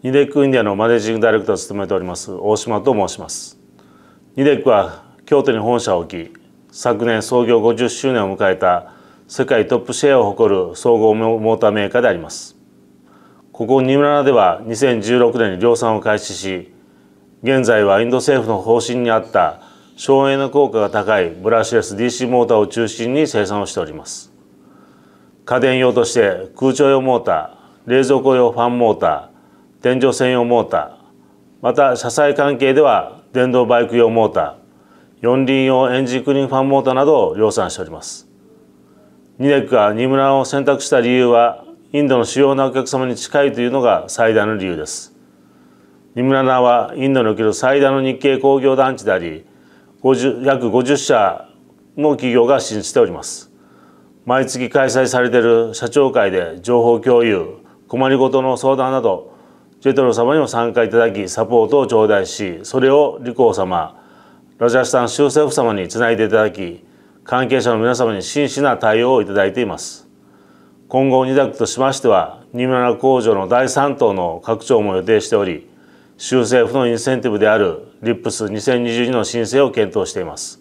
ニデックインディアのマネージングダイレクターを務めております大島と申しますニデックは京都に本社を置き昨年創業50周年を迎えた世界トップシェアを誇る総合モーターメーカーでありますここ新村では2016年に量産を開始し現在はインド政府の方針にあった省エネ効果が高いブラッシュレス DC モーターを中心に生産をしております家電用として空調用モーター冷蔵庫用ファンモーター電乗専用モーターまた車載関係では電動バイク用モーター四輪用エンジンクリーンファンモーターなどを量産しておりますニネックがニムランを選択した理由はインドの主要なお客様に近いというのが最大の理由ですニムラナはインドにおける最大の日系工業団地であり50約50社の企業が進出しております毎月開催されている社長会で情報共有困りごとの相談などジェトロ様にも参加いただきサポートを頂戴しそれを理光様ラジャスタン州政府様につないでいただき関係者の皆様に真摯な対応をいただいています今後2択としましては新村工場の第3棟の拡張も予定しており州政府のインセンティブであるリップス2022の申請を検討しています。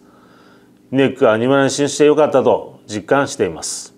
ネックは2村に申請してよかったと実感しています。